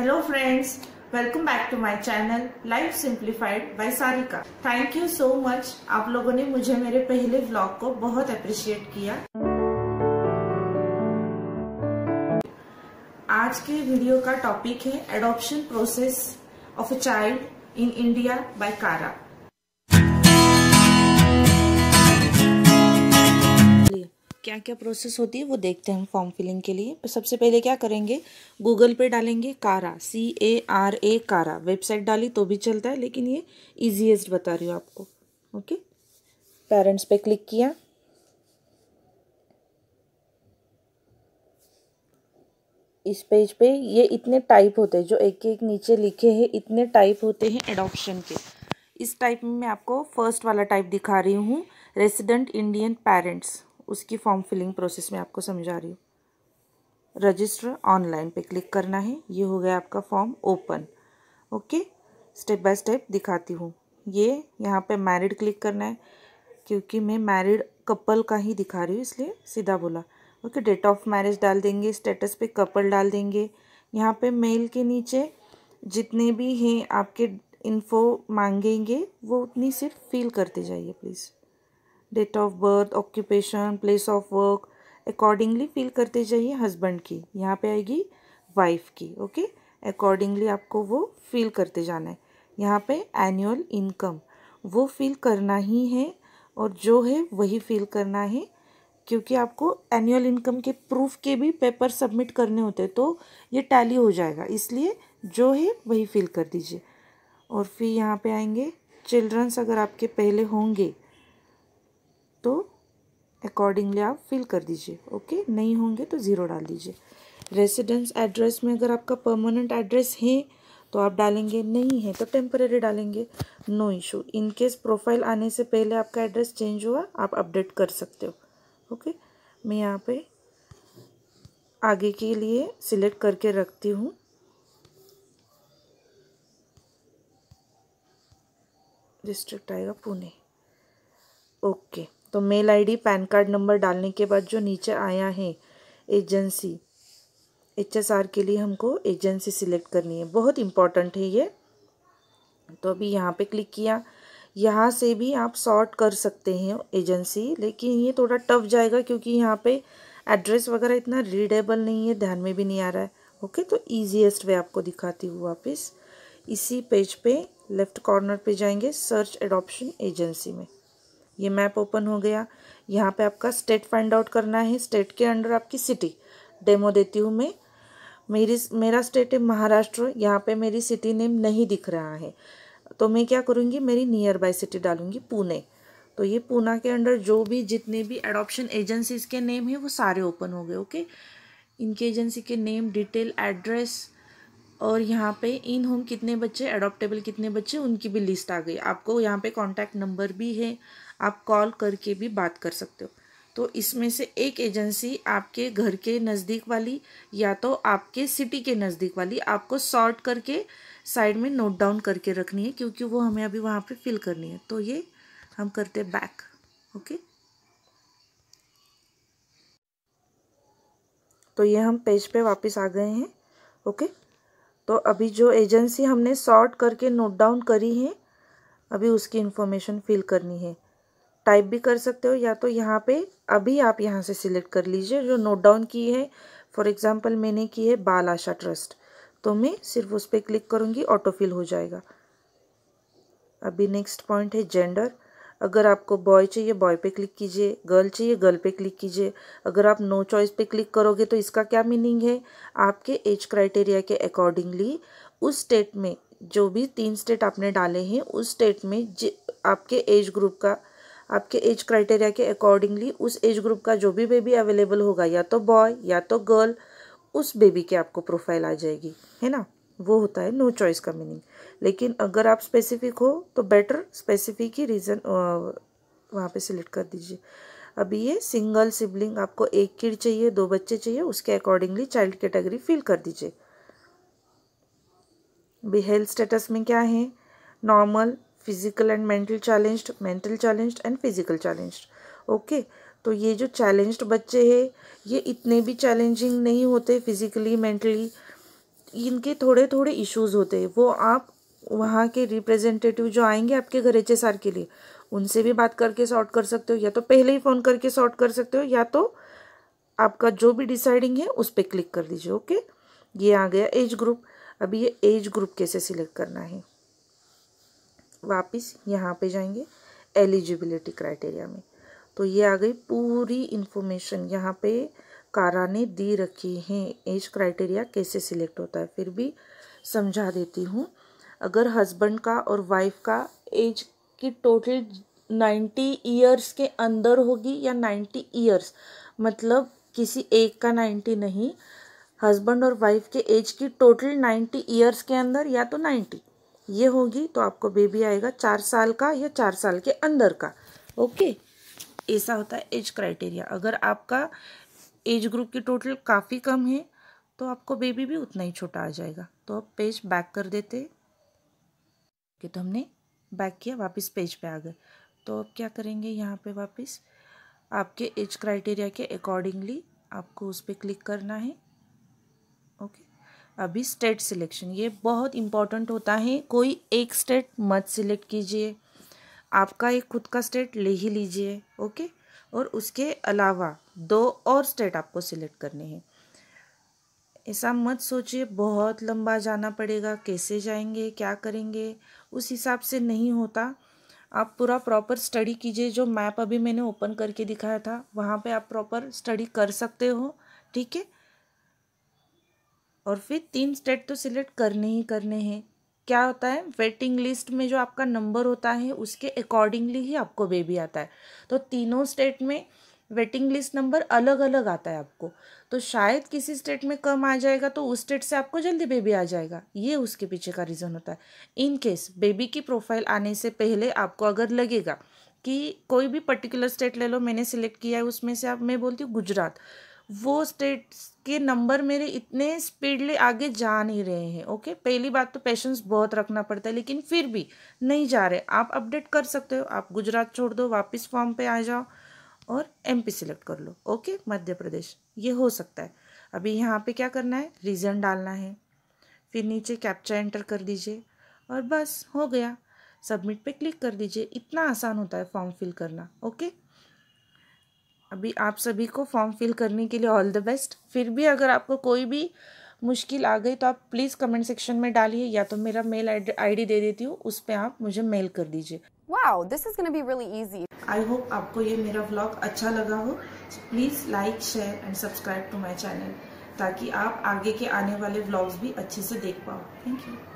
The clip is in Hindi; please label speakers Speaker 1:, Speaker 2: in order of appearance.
Speaker 1: hello friends welcome back to my channel life simplified by Sarika thank you so much आप लोगों ने मुझे मेरे पहले व्लॉग को बहुत अप्रिशिएट किया आज के वीडियो का टॉपिक है adoption process of a child in India by CARA क्या क्या प्रोसेस होती है वो देखते हैं हम फॉर्म फिलिंग के लिए सबसे पहले क्या करेंगे गूगल पे डालेंगे कारा सी ए आर ए कारा वेबसाइट डाली तो भी चलता है लेकिन ये ईजीएस्ट बता रही हूँ आपको ओके पेरेंट्स पे क्लिक किया इस पेज पे ये इतने टाइप होते हैं जो एक एक नीचे लिखे हैं इतने टाइप होते हैं एडॉप्शन के इस टाइप में मैं आपको फर्स्ट वाला टाइप दिखा रही हूँ रेसिडेंट इंडियन पेरेंट्स उसकी फॉर्म फिलिंग प्रोसेस में आपको समझा रही हूँ रजिस्टर ऑनलाइन पे क्लिक करना है ये हो गया आपका form open okay step by step दिखाती हूँ ये यहाँ पे मैरिड क्लिक करना है क्योंकि मैं मैरिड कपल का ही दिखा रही हूँ इसलिए सीधा बोला ओके डेट ऑफ मैरिज डाल देंगे स्टेटस पे कपल डाल देंगे यहाँ पे मेल के नीचे जितने भी हैं आपके इन्फो मांगेंगे वो उतनी सिर्फ फील करते जाइए please date of birth occupation place of work accordingly fill करते जाइए हस्बैंड की यहाँ पे आएगी वाइफ की ओके अकॉर्डिंगली आपको वो फिल करते जाना है यहाँ पे एनुअल इनकम वो फिल करना ही है और जो है वही फिल करना है क्योंकि आपको एनुअल इनकम के प्रूफ के भी पेपर सबमिट करने होते हैं तो ये टैली हो जाएगा इसलिए जो है वही फिल कर दीजिए और फिर यहाँ पे आएंगे चिल्ड्रंस अगर आपके पहले होंगे तो अकॉर्डिंगली आप फिल कर दीजिए ओके नहीं होंगे तो ज़ीरो डाल दीजिए रेसिडेंस एड्रेस में अगर आपका परमानेंट एड्रेस है तो आप डालेंगे नहीं है तो टेम्पररी डालेंगे नो इशू इनकेस प्रोफाइल आने से पहले आपका एड्रेस चेंज हुआ आप अपडेट कर सकते हो ओके मैं यहाँ पे आगे के लिए सिलेक्ट करके रखती हूँ डिस्ट्रिक्ट आएगा पुणे ओके तो mail ID PAN card number डालने के बाद जो नीचे आया है एजेंसी आर के लिए हमको एजेंसी सिलेक्ट करनी है बहुत इम्पॉर्टेंट है ये तो अभी यहाँ पे क्लिक किया यहाँ से भी आप सॉर्ट कर सकते हैं एजेंसी लेकिन ये थोड़ा टफ जाएगा क्योंकि यहाँ पे एड्रेस वगैरह इतना रीडेबल नहीं है ध्यान में भी नहीं आ रहा है ओके तो ईजीएस्ट वे आपको दिखाती हूँ वापस इसी पेज पे लेफ्ट कॉर्नर पे जाएंगे सर्च एडॉप्शन एजेंसी में ये मैप ओपन हो गया यहाँ पे आपका स्टेट फाइंड आउट करना है स्टेट के अंडर आपकी सिटी डेमो देती हूँ मैं मेरी मेरा स्टेट है महाराष्ट्र यहाँ पे मेरी सिटी नेम नहीं दिख रहा है तो मैं क्या करूँगी मेरी नियर बाय सिटी डालूँगी पुणे तो ये पूना के अंडर जो भी जितने भी एडोप्शन एजेंसीज के नेम है वो सारे ओपन हो गए ओके इनके एजेंसी के नेम डिटेल एड्रेस और यहाँ पे इन होम कितने बच्चे एडोप्टेबल कितने बच्चे उनकी भी लिस्ट आ गई आपको यहाँ पे कांटेक्ट नंबर भी है आप कॉल करके भी बात कर सकते हो तो इसमें से एक एजेंसी आपके घर के नज़दीक वाली या तो आपके सिटी के नज़दीक वाली आपको सॉर्ट करके साइड में नोट डाउन करके रखनी है क्योंकि वो हमें अभी वहाँ पे फिल करनी है तो ये हम करते बैक ओके तो ये हम पेज पे वापस आ गए हैं ओके तो अभी जो एजेंसी हमने सॉर्ट करके नोट डाउन करी है अभी उसकी इन्फॉर्मेशन फिल करनी है टाइप भी कर सकते हो या तो यहाँ पे अभी आप यहाँ से सिलेक्ट कर लीजिए जो नोट डाउन की है फॉर एग्जांपल मैंने की है बाल आशा ट्रस्ट तो मैं सिर्फ उस पर क्लिक करूँगी ऑटोफिल हो जाएगा अभी नेक्स्ट पॉइंट है जेंडर अगर आपको बॉय चाहिए बॉय पे क्लिक कीजिए गर्ल चाहिए गर्ल पे क्लिक कीजिए अगर आप नो चॉइस पे क्लिक करोगे तो इसका क्या मीनिंग है आपके एज क्राइटेरिया के अकॉर्डिंगली उस स्टेट में जो भी तीन स्टेट आपने डाले हैं उस स्टेट में आपके एज ग्रुप का आपके एज क्राइटेरिया के अकॉर्डिंगली उस एज ग्रुप का जो भी बेबी अवेलेबल होगा या तो बॉय या तो गर्ल उस बेबी की आपको प्रोफाइल आ जाएगी है ना वो होता है नो चॉइस का मीनिंग लेकिन अगर आप स्पेसिफिक हो तो बेटर स्पेसिफिक ही रीज़न वहाँ पे सिलेक्ट कर दीजिए अभी ये सिंगल सिबलिंग आपको एक किड चाहिए दो बच्चे चाहिए उसके अकॉर्डिंगली चाइल्ड कैटेगरी फिल कर दीजिए अभी हेल्थ स्टेटस में क्या है normal physical and mental challenged mental challenged and physical challenged okay तो ये जो चैलेंज्ड बच्चे हैं ये इतने भी चैलेंजिंग नहीं होते फिजिकली मेंटली इनके थोड़े थोड़े इश्यूज होते हैं वो आप वहाँ के रिप्रेजेंटेटिव जो आएंगे आपके घर एच के लिए उनसे भी बात करके सॉर्ट कर सकते हो या तो पहले ही फ़ोन करके सॉर्ट कर सकते हो या तो आपका जो भी डिसाइडिंग है उस पर क्लिक कर दीजिए ओके ये आ गया एज ग्रुप अभी ये एज ग्रुप कैसे सिलेक्ट करना है वापस यहाँ पे जाएंगे एलिजिबिलिटी क्राइटेरिया में तो ये आ गई पूरी इन्फॉर्मेशन यहाँ पे कारा ने दी रखी है एज क्राइटेरिया कैसे सिलेक्ट होता है फिर भी समझा देती हूँ अगर हस्बैंड का और वाइफ का एज की टोटल नाइन्टी ईयर्स के अंदर होगी या नाइन्टी ईयर्स मतलब किसी एक का नाइन्टी नहीं हस्बैंड और वाइफ के एज की टोटल नाइन्टी ईयर्स के अंदर या तो नाइन्टी ये होगी तो आपको बेबी आएगा चार साल का या चार साल के अंदर का ओके ऐसा होता है एज क्राइटेरिया अगर आपका एज ग्रुप की टोटल काफ़ी कम है तो आपको बेबी भी उतना ही छोटा आ जाएगा तो आप पेज बैक कर देते कि तो हमने बैक किया वापस पेज पे आ गए तो अब क्या करेंगे यहाँ पे वापस आपके एज क्राइटेरिया के अकॉर्डिंगली आपको उस पर क्लिक करना है ओके अभी स्टेट सिलेक्शन ये बहुत इम्पॉर्टेंट होता है कोई एक स्टेट मत सिलेक्ट कीजिए आपका एक खुद का स्टेट ले ही लीजिए ओके और उसके अलावा दो और स्टेट आपको सिलेक्ट करने हैं ऐसा मत सोचिए बहुत लंबा जाना पड़ेगा कैसे जाएंगे क्या करेंगे उस हिसाब से नहीं होता आप पूरा प्रॉपर स्टडी कीजिए जो मैप अभी मैंने ओपन करके दिखाया था वहाँ पे आप प्रॉपर स्टडी कर सकते हो ठीक है और फिर तीन स्टेट तो सिलेक्ट करने ही करने हैं क्या होता है वेटिंग लिस्ट में जो आपका नंबर होता है उसके अकॉर्डिंगली ही आपको बेबी आता है तो तीनों स्टेट में वेटिंग लिस्ट नंबर अलग अलग आता है आपको तो शायद किसी स्टेट में कम आ जाएगा तो उस स्टेट से आपको जल्दी बेबी आ जाएगा ये उसके पीछे का रीज़न होता है इन केस बेबी की प्रोफाइल आने से पहले आपको अगर लगेगा कि कोई भी पर्टिकुलर स्टेट ले लो मैंने सिलेक्ट किया है उसमें से आप मैं बोलती हूँ गुजरात वो स्टेट्स के नंबर मेरे इतने स्पीडली आगे जा नहीं रहे हैं ओके पहली बात तो पेशेंस बहुत रखना पड़ता है लेकिन फिर भी नहीं जा रहे आप अपडेट कर सकते हो आप गुजरात छोड़ दो वापस फॉर्म पे आ जाओ और एमपी सिलेक्ट कर लो ओके मध्य प्रदेश ये हो सकता है अभी यहाँ पे क्या करना है रीज़न डालना है फिर नीचे कैप्चा एंटर कर दीजिए और बस हो गया सबमिट पर क्लिक कर दीजिए इतना आसान होता है फॉर्म फिल करना ओके अभी आप सभी को फॉर्म फिल करने के लिए ऑल द बेस्ट फिर भी अगर आपको कोई भी मुश्किल आ गई तो आप प्लीज़ कमेंट सेक्शन में डालिए या तो मेरा मेल आईडी दे देती हूँ उस पर आप मुझे मेल कर दीजिए wow this is gonna be really easy I hope आपको ये मेरा व्लॉग अच्छा लगा हो please like share and subscribe to my channel ताकि आप आगे के आने वाले व्लॉग्स भी अच्छे से देख पाओ थैंक यू